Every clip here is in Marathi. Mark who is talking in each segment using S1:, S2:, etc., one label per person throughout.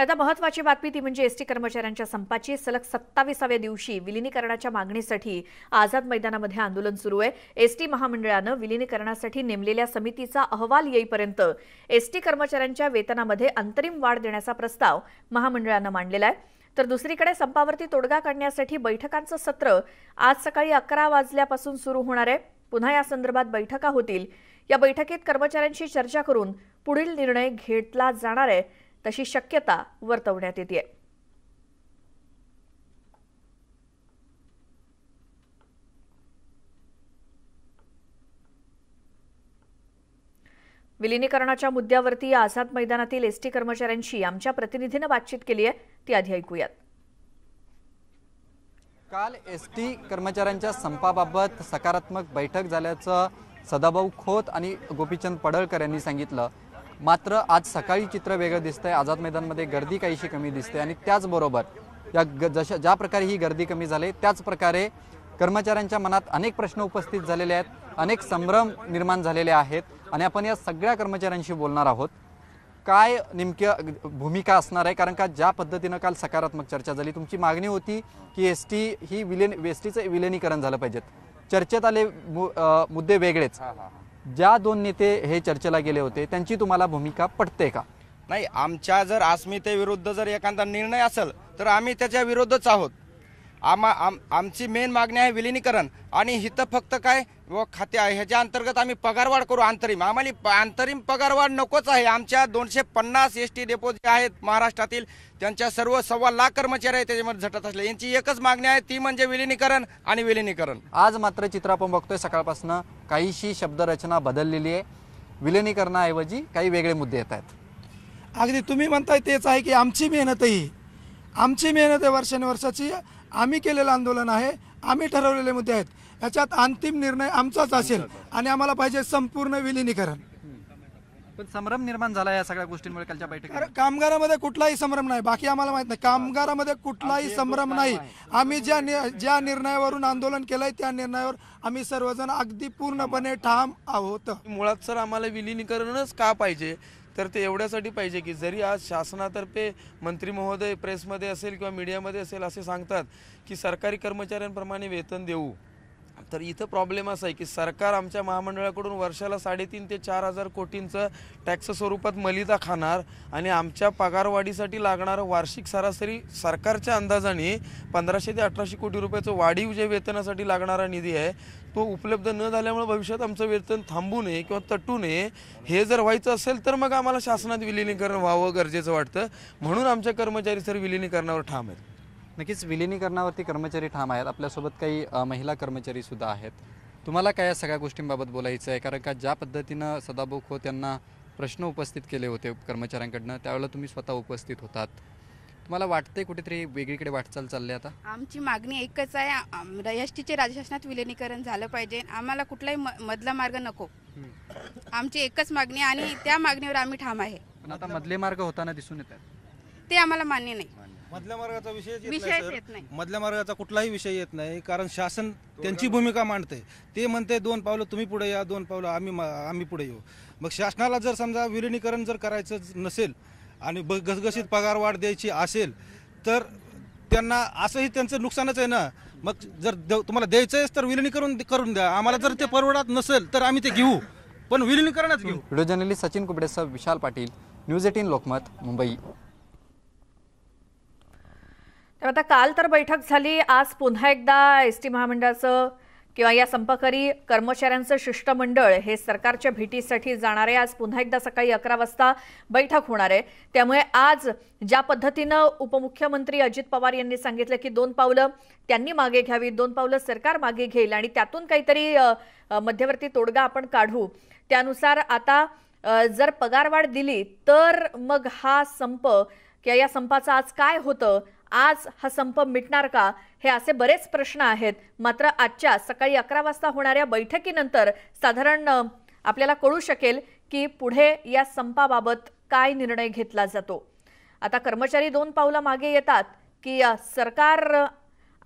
S1: आता महत्वाची बातमी ती म्हणजे एसटी कर्मचाऱ्यांच्या संपाची सलग सत्तावीसाव्या दिवशी विलिनीकरणाच्या मागणीसाठी आझाद मैदानामध्ये आंदोलन सुरू आहे एसटी महामंडळानं विलिनीकरणासाठी नेमलेल्या समितीचा अहवाल येईपर्यंत एसटी कर्मचाऱ्यांच्या वेतनामध्ये अंतरिम वाढ देण्याचा प्रस्ताव महामंडळानं मांडलेला आहे तर दुसरीकडे संपावरती तोडगा काढण्यासाठी बैठकांचं सत्र आज सकाळी अकरा वाजल्यापासून सुरू होणार आहे पुन्हा या संदर्भात बैठका होतील या बैठकीत कर्मचाऱ्यांशी चर्चा करून पुढील निर्णय घेतला जाणार आहे तशी शक्यता वर्तवण्यात येते विलिनीकरणाच्या मुद्द्यावरती या आझाद मैदानातील एसटी कर्मचाऱ्यांशी आमच्या प्रतिनिधीनं बातचीत केली आहे ती आधी ऐकूयात
S2: काल एसटी कर्मचाऱ्यांच्या संपाबाबत सकारात्मक बैठक झाल्याचं सदाभाऊ खोत आणि गोपीचंद पडळकर यांनी सांगितलं मात्र आज सकाळी चित्र वेगळं दिसतंय आझाद मैदानमध्ये गर्दी काहीशी कमी दिसते आणि त्याचबरोबर या ग जशा ज्या प्रकारे ही गर्दी कमी झाली त्याच प्रकारे कर्मचाऱ्यांच्या मनात अनेक प्रश्न उपस्थित झालेले आहेत अनेक संभ्रम निर्माण झालेले आहेत आणि आपण या सगळ्या कर्मचाऱ्यांशी बोलणार आहोत काय नेमक्या भूमिका असणार आहे कारण का ज्या पद्धतीनं काल सकारात्मक चर्चा झाली तुमची मागणी होती की एस टी ही विलीन एस टीचं विलिनीकरण झालं पाहिजेत चर्चेत आले मुद्दे वेगळेच ज्या दोन नेते हे चर्चेला गेले होते त्यांची तुम्हाला भूमिका पटते का नाही आमच्या जर अस्मितेविरुद्ध जर एखादा निर्णय असेल तर आम्ही त्याच्या विरोधच आहोत आमा आम आमची मेन मागणी आहे विलिनीकरण आणि हित फक्त काय व खाते आहे ह्याच्या अंतर्गत आम्ही पगारवाढ करू अंतरिम आम्हाला अंतरिम पगारवाढ नकोच आहे आमच्या दोनशे पन्नास एस टी डेपो जे आहेत महाराष्ट्रातील त्यांच्या सर्व सव्वा लाख कर्मचारी आहेत त्याच्यामध्ये झटत असले यांची एकच मागणी आहे ती म्हणजे विलिनीकरण आणि विलिनीकरण आज मात्र चित्र आपण बघतोय सकाळपासून काहीशी शब्दरचना बदललेली आहे विलिनीकरणाऐवजी काही वेगळे मुद्दे येत आहेत अगदी तुम्ही म्हणताय तेच आहे की आमची मेहनतही आमची मेहनत आहे वर्षानुवर्षाची आम्ही केलेलं आंदोलन आहे आम्ही ठरवलेले मुद्दे आहेत याच्यात अंतिम निर्णय आमचाच असेल आणि आम्हाला पाहिजे संपूर्ण विलिनीकरण पण संभ्रम निर्माण झाला या सगळ्या गोष्टींमुळे कालच्या बैठकीत कामगारामध्ये कुठलाही संभ्रम नाही बाकी आम्हाला माहित नाही कामगारामध्ये कुठलाही संभ्रम नाही आम्ही ज्या ज्या निर्णयावरून आंदोलन केलंय त्या निर्णयावर आम्ही सर्वजण अगदी पूर्णपणे ठाम आहोत मुळात सर आम्हाला विलिनीकरणच का पाहिजे तर ते एवढ्यासाठी पाहिजे की जरी आज शासनातर्फे मंत्री महोदय प्रेसमध्ये असेल किंवा मीडियामध्ये असेल असे सांगतात की सरकारी कर्मचाऱ्यांप्रमाणे वेतन देऊ तर इथं प्रॉब्लेम असा आहे की सरकार आमच्या महामंडळाकडून वर्षाला साडेतीन ते चार हजार कोटींचं टॅक्स स्वरूपात मलिदा खाणार आणि आमच्या पगारवाढीसाठी लागणारं वार्षिक सरासरी सरकारच्या अंदाजाने पंधराशे ते अठराशे कोटी रुपयाचं वाढीव जे वेतनासाठी लागणारा निधी आहे तो उपलब्ध न झाल्यामुळे भविष्यात आमचं वेतन थांबू नये किंवा तटू नये हे जर व्हायचं असेल तर मग आम्हाला शासनात विलिनीकरण व्हावं गरजेचं वाटतं म्हणून आमच्या कर्मचारी सर विलिनीकरणावर ठाम आहेत नक्कीच विलिनीकरणावरती कर्मचारी ठाम आहेत आपल्यासोबत काही महिला कर्मचारी सुद्धा आहेत तुम्हाला काय या सगळ्या गोष्टींबाबत बोलायचं आहे कारण का ज्या पद्धतीनं सदाभाऊ खोत त्यांना प्रश्न उपस्थित केले होते कर्मचाऱ्यांकडनं त्यावेळेला तुम्ही स्वतः उपस्थित होतात तुम्हाला वाटते कुठेतरी वेगळीकडे वाटचाल चालली आता
S1: आमची मागणी एकच आहे एस टीचे राज्य विलिनीकरण झालं पाहिजे आम्हाला कुठलाही मधला मार्ग नको आमची एकच मागणी आणि त्या मागणीवर आम्ही ठाम आहे
S2: पण आता मधले मार्ग होताना दिसून येतात
S1: ते आम्हाला मान्य नाही मधल्या मार्गाचा विषय
S2: मधल्या मार्गाचा कुठलाही विषय येत नाही कारण शासन त्यांची भूमिका मांडते ते म्हणते दोन पावलं तुम्ही पुढे या दोन पावलं आम्ही आम्ही पुढे येऊ मग शासनाला जर समजा विलिनीकरण जर करायचं नसेल आणि ब- घसघशीत पगार वाढ द्यायची असेल तर त्यांना असंही त्यांचं नुकसानच आहे ना मग जर तुम्हाला द्यायचं आहे तर विलिनीकरण करून द्या आम्हाला जर ते परवडत नसेल तर आम्ही ते घेऊ पण विलिनीकरणच घेऊ व्हिडिओ जर्नलिस्ट सचिन कुबडेसह विशाल पाटील न्यूज एटीन लोकमत मुंबई
S1: तर आता काल तर बैठक झाली आज पुन्हा एकदा एस टी महामंडळाचं किंवा या संपकरी कर्मचाऱ्यांचं शिष्टमंडळ हे सरकारच्या भेटीसाठी जाणार आहे आज पुन्हा एकदा सकाळी अकरा वाजता बैठक होणार आहे त्यामुळे आज ज्या पद्धतीनं उपमुख्यमंत्री अजित पवार यांनी सांगितलं की दोन पावलं त्यांनी मागे घ्यावी दोन पावलं सरकार मागे घेईल आणि त्यातून काहीतरी मध्यवर्ती तोडगा आपण काढू त्यानुसार आता जर पगारवाढ दिली तर मग हा संप किंवा या संपाचं आज काय होतं आज हा संप मिटणार का हे असे बरेच प्रश्न आहेत मात्र आजच्या सकाळी अकरा वाजता होणाऱ्या बैठकीनंतर साधारण आपल्याला कळू शकेल की पुढे या संपाबाबत काय निर्णय घेतला जातो आता कर्मचारी दोन पावलं मागे येतात की सरकार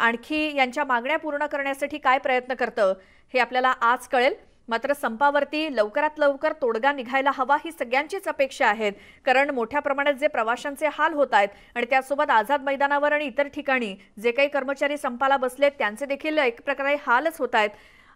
S1: आणखी यांच्या मागण्या पूर्ण करण्यासाठी काय प्रयत्न करतं हे आपल्याला आज कळेल मात्र संपावरती लवकरात लवकर तोडगा निघायला हवा ही सगळ्यांचीच अपेक्षा आहे कारण मोठ्या प्रमाणात जे प्रवाशांचे हाल होत आहेत आणि त्यासोबत आझाद मैदानावर आणि इतर ठिकाणी जे काही कर्मचारी संपाला बसलेत त्यांचे देखील एक प्रकारे हालच होत आहेत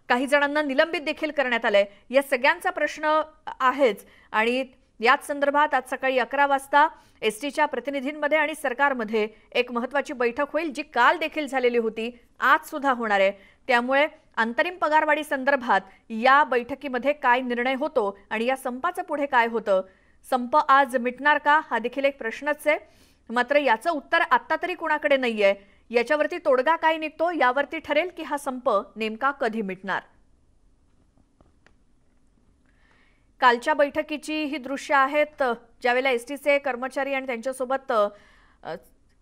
S1: काही जणांना निलंबित देखील करण्यात आलंय या सगळ्यांचा प्रश्न आहेच आणि याच संदर्भात आज सकाळी अकरा वाजता एस टीच्या प्रतिनिधींमध्ये आणि सरकारमध्ये एक महत्वाची बैठक होईल जी काल देखील झालेली होती आज सुद्धा होणार आहे त्यामुळे अंतरिम पगारवाढी संदर्भात या बैठकीमध्ये काय निर्णय होतो आणि या संपाचं पुढे काय होतं संप आज मिटणार का हा देखील एक प्रश्नच आहे मात्र याचं उत्तर आत्ता तरी कुणाकडे नाहीये याच्यावरती तोडगा काय निघतो यावरती ठरेल की हा संप नेमका कधी मिटणार कालच्या बैठकीची ही दृश्य आहेत ज्यावेळेला एसटीचे कर्मचारी आणि त्यांच्यासोबत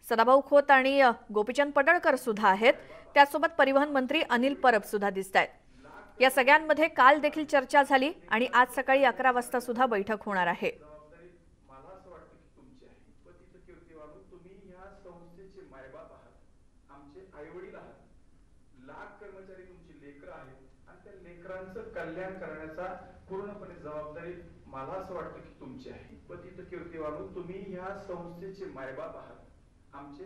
S1: सदाभाऊ खोत आणि गोपीचंद पडळकर सुद्धा आहेत त्यासोबत परिवहन मंत्री अनिल परब सुद्धा दिसत आहेत या सगळ्यांमध्ये काल देखील चर्चा झाली आणि आज सकाळी अकरा वाजता सुद्धा बैठक होणार आहे
S2: कल्याण करण्याचा पूर्णपणे जबाबदारी मला असं वाटतं की तुमची आहे व तिथं कीर्ती वाढून तुम्ही ह्या संस्थेचे मायबाप आहात आमचे